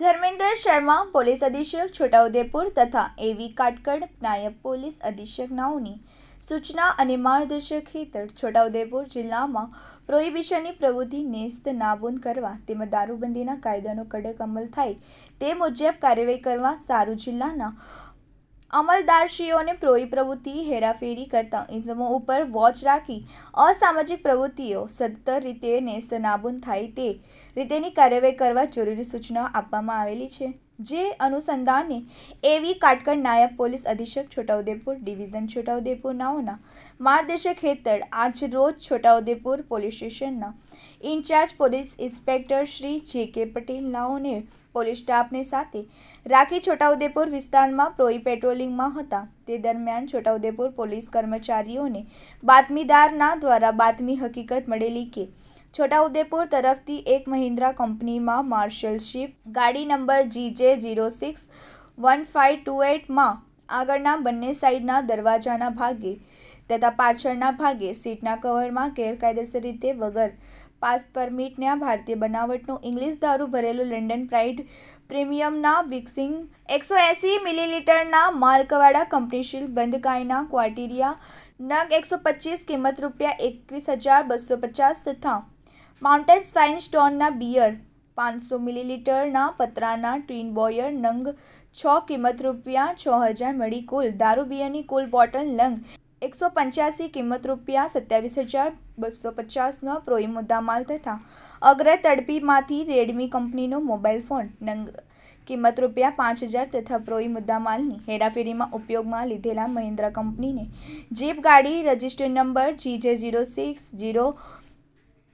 Dharmendra Sharma police અધિક્ષક છોટાઉદેપુર તથા એવી કાટકડ નાયબ પોલીસ અધિક્ષક નાઓની સૂચના અને માર્ગદર્શક હેઠળ છોટાઉદેપુર જિલ્લામાં પ્રોહિબિશનની પ્રવૃત્તિ નેસ્ત નાબૂદ કરવા તેમજ દારૂબંધીના કાયદાનો કડક અમલ થાય તે મુજબ કાર્યવાહી કરવા સારું જિલ્લાના અમલદારશ્રીઓને પ્રોહી પ્રવૃત્તિ હેરાફેરી કરતા ઇંઝમો ઉપર વોચ રાખી અસામાજિક પ્રવૃત્તિઓ સત્તર રીતે નેસ્તનાબૂદ થાય તે રીતેની કાર્યવાહી કરવા જરૂરી સૂચના આપવામાં આવેલી છે જે અનુસંધાને એવી કાટકર નાયબ પોલીસ અધિક્ષક છોટાઉદેપુર ડિવિઝન છોટાઉદેપુર નાઓના માર્ગદર્શક હેઠળ રોજ છોટાઉદેપુર પોલીસ સ્ટેશનના incharge police inspector Shri J K Patel નાઓને police સ્ટાફને સાથે રાખી છોટાઉદેપુર વિસ્તારમાં પ્રોઈ પેટ્રોલિંગમાં હતા તે દરમિયાન છોટાઉદેપુર પોલીસ કર્મચારીઓને બાતમીદારના દ્વારા બાતમી હકીકત મળેલી કે છોટાઉદેપુર તરફથી એક મહિન્દ્રા કંપનીમાં માર્શલ શિપ ગાડી number GJ zero six one five two એટમાં આગળના બંને સાઈડના દરવાજાના ભાગે તથા પાછળના ભાગે સીટના કવરમાં ગેરકાયદેસર રીતે વગર પાસ પરમિટના ભારતીય બનાવટનું ઇંગ્લિશ દારૂ ભરેલું લંડન પ્રાઇડ પ્રીમિયમના વિક્સિંગ એકસો એંસી મિલીલીટરના માર્કવાળા કંપનીશીલ બંધ ગાયના ક્વાટીરિયા નગ એકસો પચીસ કિંમત રૂપિયા એકવીસ હજાર બસો પચાસ તથા માઉન્ટેન ફાઇન સ્ટોનના બિયર પાંચસો મિલીલીટરના પતરાના ટ્વીન બોયર નંગ છ કિંમત રૂપિયા છ હજાર મળી કુલ દારૂ બિયરની કુલ બોટલ નંગ એકસો પંચ્યાસી કિંમત રૂપિયા સત્યાવીસ હજાર બસો પચાસનો પ્રોઈ મુદ્દા માલ તથા અગ્ર તડપીમાંથી રેડમી કંપનીનો મોબાઈલ ફોન નંગ કિંમત રૂપિયા પાંચ હજાર તથા પ્રોઈ મુદ્દા માલની હેરાફેરીમાં ઉપયોગમાં લીધેલા મહિન્દ્રા કંપનીને જીપ ગાડી registered number G J zero six zero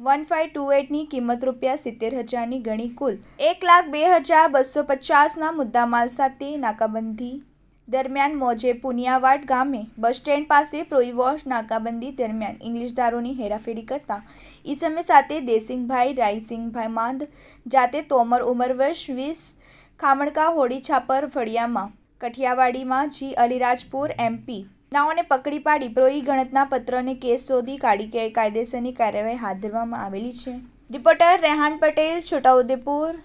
one five two એટની કિંમત રૂપિયા સિત્તેર હજારની ગણી કુલ એક લાખ બે હજાર બસો પચાસના મુદ્દામાલ સાથે નાકાબંધી દરમિયાન મોજે પુનિયાવાડ ગામે બસ સ્ટેન્ડ પાસે પ્રોઈવોશ નાકાબંધી દરમિયાન ઇંગ્લિશ દારૂની હેરાફેરી કરતા ઈસમે સાથે દેસિંગભાઈ રાયસિંગભાઈ માંદ જાતે તોમર ઉંમર વર્ષ વીસ ખામણકા હોડી છાપર ફળિયામાં કઠિયાવાડીમાં જી અલીરાજપુર એમપી નાઓને પકડી પાડી પ્રોઈ ગણતના પત્રને કેસ શોધી કાઢી કે કાયદેસરની કાર્યવાહી હાથ ધરવામાં આવેલી છે રિપોર્ટર રેહાન પટેલ છોટાઉદેપુર